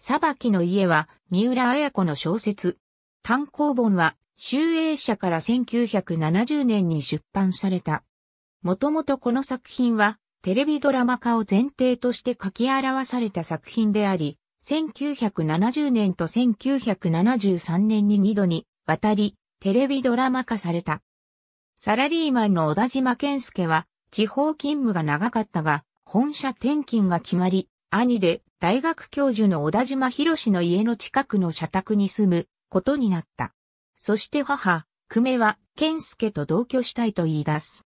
裁きの家は、三浦綾子の小説。単行本は、集英社から1970年に出版された。もともとこの作品は、テレビドラマ化を前提として書き表された作品であり、1970年と1973年に2度にわたり、テレビドラマ化された。サラリーマンの小田島健介は、地方勤務が長かったが、本社転勤が決まり、兄で大学教授の小田島博士の家の近くの社宅に住むことになった。そして母、久米は健介と同居したいと言い出す。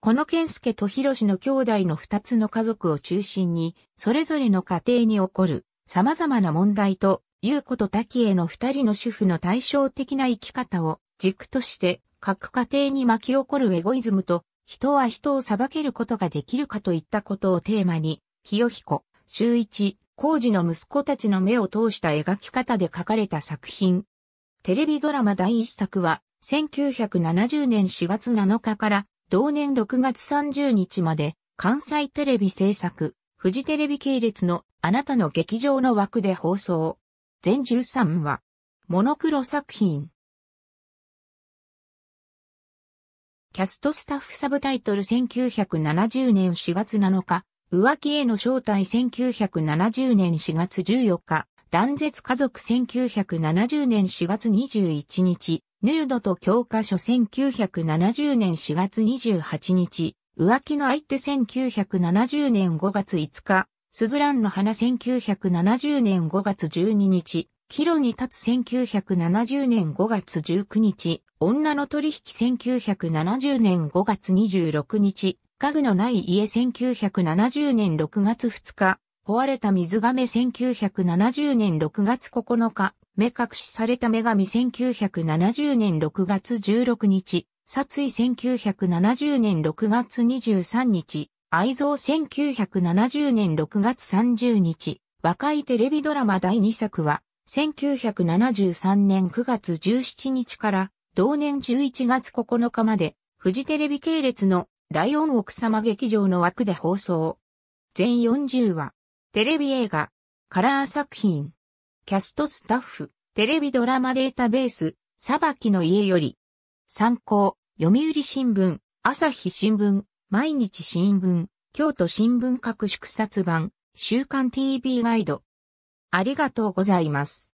この健介と博士の兄弟の二つの家族を中心に、それぞれの家庭に起こる様々な問題と、優子と滝への二人の主婦の対照的な生き方を軸として、各家庭に巻き起こるエゴイズムと、人は人を裁けることができるかといったことをテーマに、清彦、周一、工事の息子たちの目を通した描き方で書かれた作品。テレビドラマ第一作は、1970年4月7日から同年6月30日まで関西テレビ制作、フジテレビ系列のあなたの劇場の枠で放送。全13話。モノクロ作品。キャストスタッフサブタイトル1970年4月7日、浮気への正体1970年4月14日、断絶家族1970年4月21日、ヌードと教科書1970年4月28日、浮気の相手1970年5月5日、スズランの花1970年5月12日、キロに立つ1970年5月19日、女の取引1970年5月26日、家具のない家1970年6月2日、壊れた水亀1970年6月9日、目隠しされた女神1970年6月16日、殺意1970年6月23日、愛蔵1970年6月30日、若いテレビドラマ第2作は、1973年9月17日から同年11月9日まで、フジテレビ系列のライオン奥様劇場の枠で放送。全40話。テレビ映画。カラー作品。キャストスタッフ。テレビドラマデータベース。裁きの家より。参考。読売新聞。朝日新聞。毎日新聞。京都新聞各縮冊版。週刊 TV ガイド。ありがとうございます。